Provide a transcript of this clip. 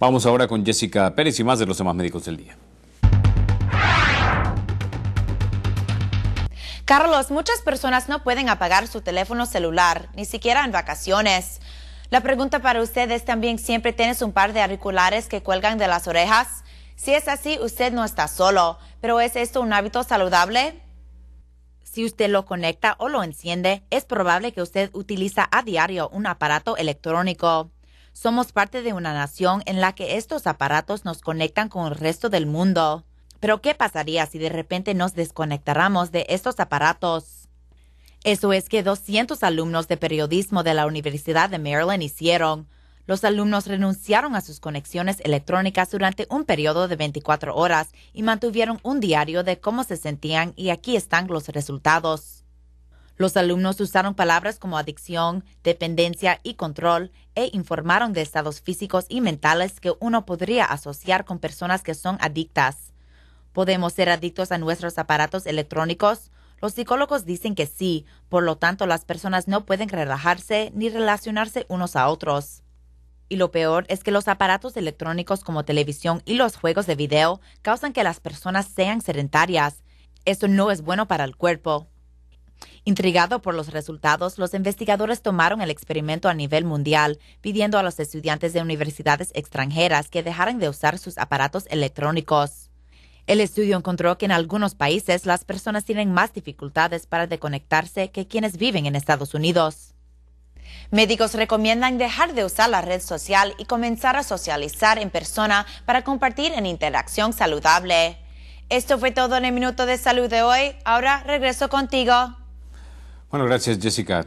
Vamos ahora con Jessica Pérez y más de los temas médicos del día. Carlos, muchas personas no pueden apagar su teléfono celular, ni siquiera en vacaciones. La pregunta para usted es también, ¿siempre tienes un par de auriculares que cuelgan de las orejas? Si es así, usted no está solo, pero ¿es esto un hábito saludable? Si usted lo conecta o lo enciende, es probable que usted utiliza a diario un aparato electrónico. Somos parte de una nación en la que estos aparatos nos conectan con el resto del mundo. Pero ¿qué pasaría si de repente nos desconectáramos de estos aparatos? Eso es que 200 alumnos de periodismo de la Universidad de Maryland hicieron. Los alumnos renunciaron a sus conexiones electrónicas durante un periodo de 24 horas y mantuvieron un diario de cómo se sentían y aquí están los resultados. Los alumnos usaron palabras como adicción, dependencia y control e informaron de estados físicos y mentales que uno podría asociar con personas que son adictas. ¿Podemos ser adictos a nuestros aparatos electrónicos? Los psicólogos dicen que sí, por lo tanto las personas no pueden relajarse ni relacionarse unos a otros. Y lo peor es que los aparatos electrónicos como televisión y los juegos de video causan que las personas sean sedentarias. Esto no es bueno para el cuerpo. Intrigado por los resultados, los investigadores tomaron el experimento a nivel mundial, pidiendo a los estudiantes de universidades extranjeras que dejaran de usar sus aparatos electrónicos. El estudio encontró que en algunos países las personas tienen más dificultades para desconectarse que quienes viven en Estados Unidos. Médicos recomiendan dejar de usar la red social y comenzar a socializar en persona para compartir en interacción saludable. Esto fue todo en el Minuto de Salud de hoy. Ahora regreso contigo. Bueno, gracias Jessica.